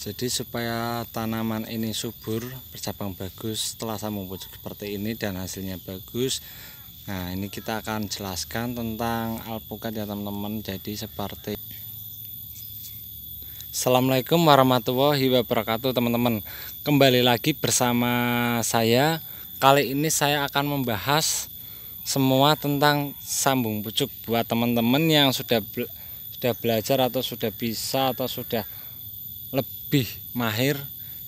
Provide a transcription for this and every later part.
jadi supaya tanaman ini subur bercabang bagus setelah sambung pucuk seperti ini dan hasilnya bagus nah ini kita akan jelaskan tentang alpukat ya teman-teman jadi seperti Assalamualaikum warahmatullahi wabarakatuh teman-teman kembali lagi bersama saya kali ini saya akan membahas semua tentang sambung pucuk buat teman-teman yang sudah sudah belajar atau sudah bisa atau sudah lebih mahir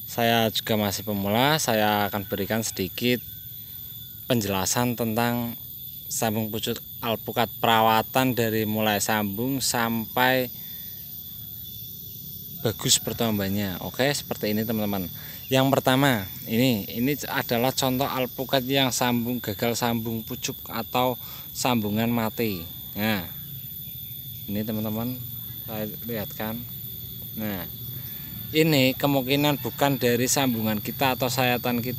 saya juga masih pemula saya akan berikan sedikit penjelasan tentang sambung pucuk alpukat perawatan dari mulai sambung sampai bagus pertumbuhannya oke seperti ini teman-teman yang pertama ini ini adalah contoh alpukat yang sambung gagal sambung pucuk atau sambungan mati nah ini teman-teman saya lihatkan nah ini kemungkinan bukan dari sambungan kita atau sayatan kita,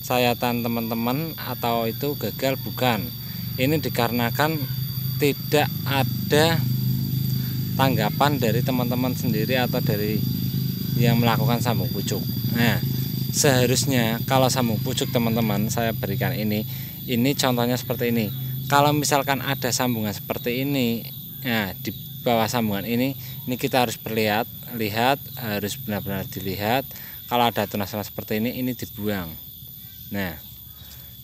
sayatan teman-teman atau itu gagal bukan ini dikarenakan tidak ada tanggapan dari teman-teman sendiri atau dari yang melakukan sambung pucuk nah seharusnya kalau sambung pucuk teman-teman saya berikan ini ini contohnya seperti ini kalau misalkan ada sambungan seperti ini nah di bawah sambungan ini ini kita harus perlihat lihat harus benar-benar dilihat kalau ada tunas-tunas seperti ini ini dibuang nah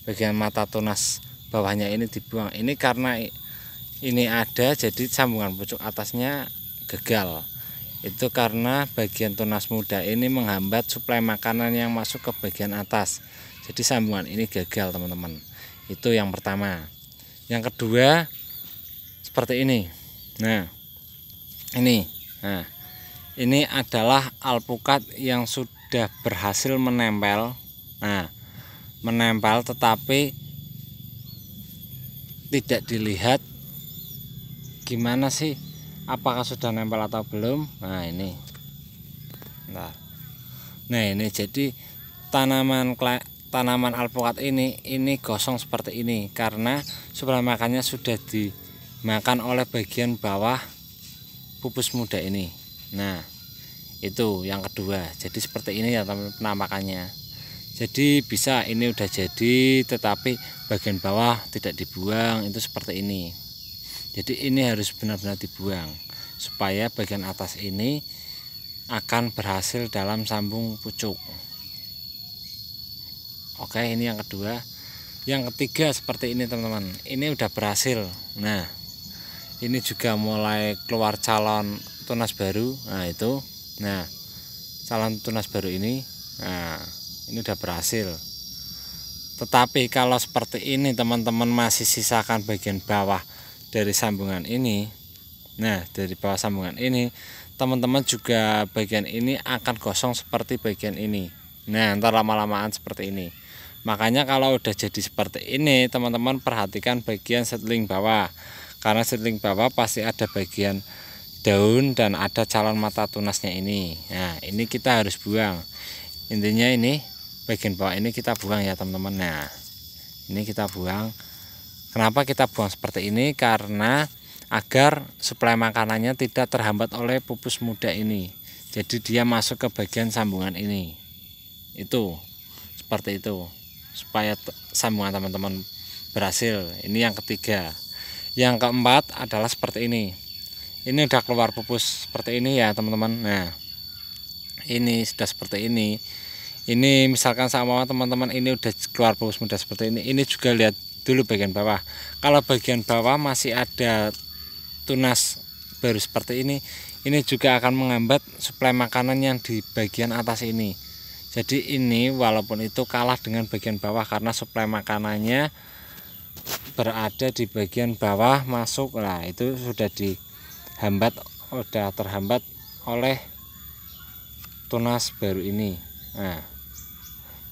bagian mata tunas bawahnya ini dibuang ini karena ini ada jadi sambungan pucuk atasnya gagal itu karena bagian tunas muda ini menghambat suplai makanan yang masuk ke bagian atas jadi sambungan ini gagal teman-teman itu yang pertama yang kedua seperti ini nah ini nah ini adalah alpukat yang sudah berhasil menempel nah menempel tetapi tidak dilihat gimana sih apakah sudah nempel atau belum nah ini nah, nah ini jadi tanaman tanaman alpukat ini ini gosong seperti ini karena supra makannya sudah dimakan oleh bagian bawah pupus muda ini nah itu yang kedua jadi seperti ini ya penampakannya jadi bisa ini udah jadi tetapi bagian bawah tidak dibuang itu seperti ini jadi ini harus benar-benar dibuang supaya bagian atas ini akan berhasil dalam sambung pucuk oke ini yang kedua yang ketiga seperti ini teman-teman ini udah berhasil nah ini juga mulai keluar calon tunas baru nah itu nah calon tunas baru ini nah ini udah berhasil tetapi kalau seperti ini teman-teman masih sisakan bagian bawah dari sambungan ini nah dari bawah sambungan ini teman-teman juga bagian ini akan gosong seperti bagian ini nah ntar lama-lamaan seperti ini makanya kalau udah jadi seperti ini teman-teman perhatikan bagian setling bawah karena seling bawah pasti ada bagian daun dan ada calon mata tunasnya ini nah ini kita harus buang intinya ini bagian bawah ini kita buang ya teman-teman nah ini kita buang kenapa kita buang seperti ini karena agar suplai makanannya tidak terhambat oleh pupus muda ini jadi dia masuk ke bagian sambungan ini itu seperti itu supaya sambungan teman-teman berhasil ini yang ketiga yang keempat adalah seperti ini ini udah keluar pupus seperti ini ya teman-teman nah ini sudah seperti ini ini misalkan sama teman-teman ini udah keluar pupus muda seperti ini ini juga lihat dulu bagian bawah kalau bagian bawah masih ada tunas baru seperti ini ini juga akan menghambat suplai makanan yang di bagian atas ini jadi ini walaupun itu kalah dengan bagian bawah karena suplai makanannya berada di bagian bawah masuk lah itu sudah dihambat sudah terhambat oleh tunas baru ini nah,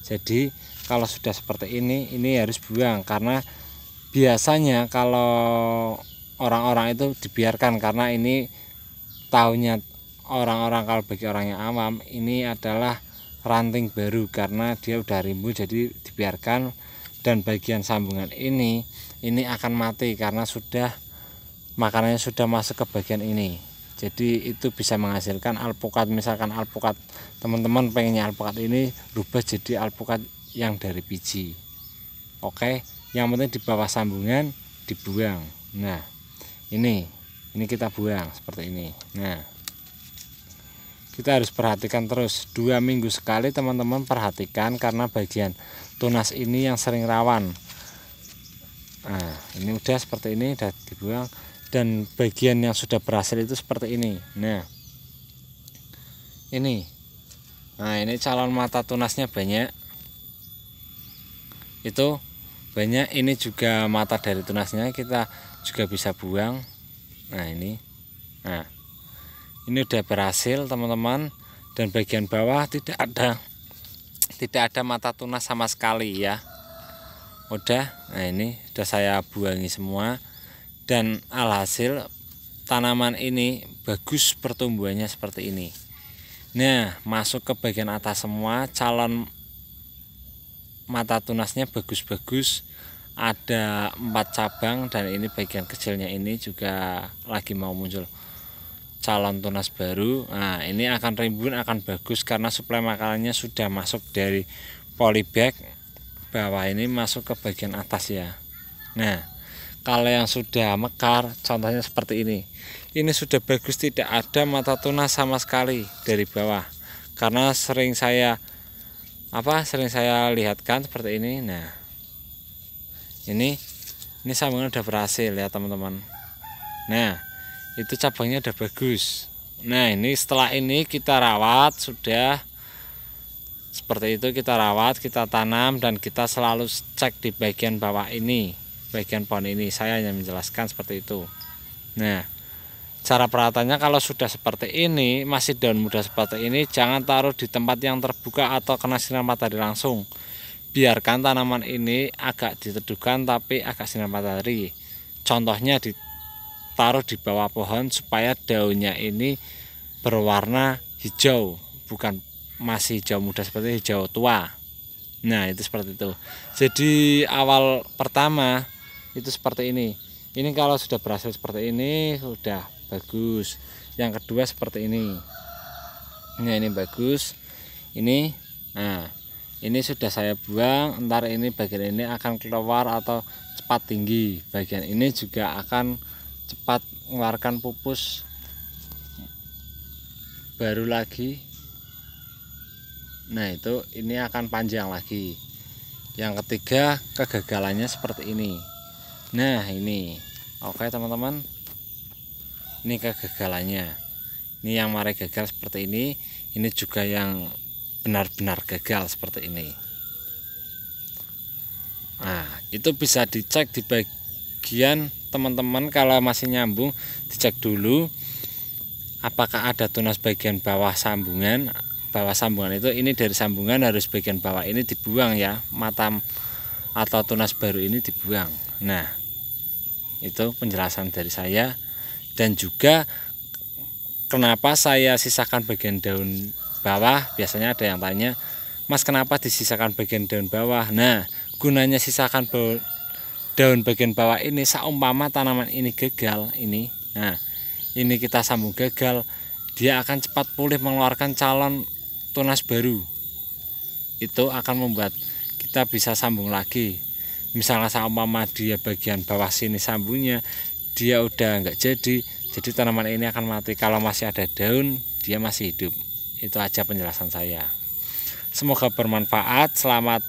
jadi kalau sudah seperti ini ini harus buang karena biasanya kalau orang-orang itu dibiarkan karena ini tahunya orang-orang kalau bagi orang yang awam ini adalah ranting baru karena dia udah rimbun jadi dibiarkan dan bagian sambungan ini ini akan mati karena sudah makanannya sudah masuk ke bagian ini jadi itu bisa menghasilkan alpukat misalkan alpukat teman-teman pengennya alpukat ini rubah jadi alpukat yang dari biji oke yang penting di bawah sambungan dibuang nah ini ini kita buang seperti ini nah kita harus perhatikan terus dua minggu sekali teman-teman perhatikan karena bagian tunas ini yang sering rawan nah ini udah seperti ini udah dibuang dan bagian yang sudah berhasil itu seperti ini nah ini nah ini calon mata tunasnya banyak itu banyak ini juga mata dari tunasnya kita juga bisa buang nah ini nah ini udah berhasil teman-teman dan bagian bawah tidak ada tidak ada mata tunas sama sekali ya udah nah ini udah saya buangi semua dan alhasil tanaman ini bagus pertumbuhannya seperti ini nah masuk ke bagian atas semua calon mata tunasnya bagus-bagus ada empat cabang dan ini bagian kecilnya ini juga lagi mau muncul calon tunas baru nah ini akan rimbun akan bagus karena suplai makanannya sudah masuk dari polybag bawah ini masuk ke bagian atas ya nah kalau yang sudah mekar contohnya seperti ini ini sudah bagus tidak ada mata tunas sama sekali dari bawah karena sering saya apa sering saya lihatkan seperti ini nah ini ini sambungan sudah berhasil ya teman-teman nah itu cabangnya udah bagus nah ini setelah ini kita rawat sudah seperti itu kita rawat kita tanam dan kita selalu cek di bagian bawah ini bagian pohon ini saya hanya menjelaskan seperti itu nah cara perawatannya kalau sudah seperti ini masih daun muda seperti ini jangan taruh di tempat yang terbuka atau kena sinar matahari langsung biarkan tanaman ini agak diteduhkan tapi agak sinar matahari contohnya di taruh di bawah pohon supaya daunnya ini berwarna hijau bukan masih hijau muda seperti hijau tua nah itu seperti itu jadi awal pertama itu seperti ini ini kalau sudah berhasil seperti ini sudah bagus yang kedua seperti ini nah ini bagus ini nah ini sudah saya buang ntar ini bagian ini akan keluar atau cepat tinggi bagian ini juga akan cepat mengeluarkan pupus baru lagi nah itu ini akan panjang lagi yang ketiga kegagalannya seperti ini nah ini oke teman-teman ini kegagalannya ini yang mari gagal seperti ini ini juga yang benar-benar gagal seperti ini nah itu bisa dicek di bagian teman-teman kalau masih nyambung dicek dulu apakah ada tunas bagian bawah sambungan bawah sambungan itu ini dari sambungan harus bagian bawah ini dibuang ya matam atau tunas baru ini dibuang nah itu penjelasan dari saya dan juga kenapa saya sisakan bagian daun bawah biasanya ada yang tanya mas kenapa disisakan bagian daun bawah nah gunanya sisakan daun bagian bawah ini seumpama tanaman ini gagal ini nah ini kita sambung gagal dia akan cepat pulih mengeluarkan calon tunas baru itu akan membuat kita bisa sambung lagi misalnya seumpama dia bagian bawah sini sambungnya dia udah nggak jadi jadi tanaman ini akan mati kalau masih ada daun dia masih hidup itu aja penjelasan saya semoga bermanfaat selamat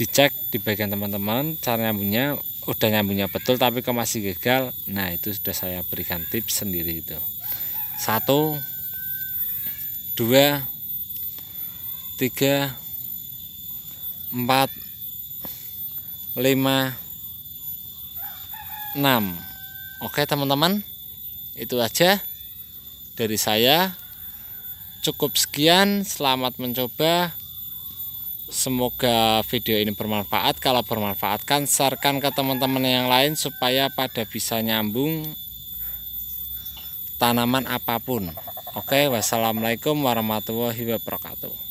dicek di bagian teman-teman cara nyambungnya udah nyambungnya betul tapi kok masih gagal nah itu sudah saya berikan tips sendiri itu satu dua tiga empat lima enam oke teman-teman itu aja dari saya cukup sekian selamat mencoba Semoga video ini bermanfaat. Kalau bermanfaat kan sarkan ke teman-teman yang lain supaya pada bisa nyambung tanaman apapun. Oke, wassalamualaikum warahmatullahi wabarakatuh.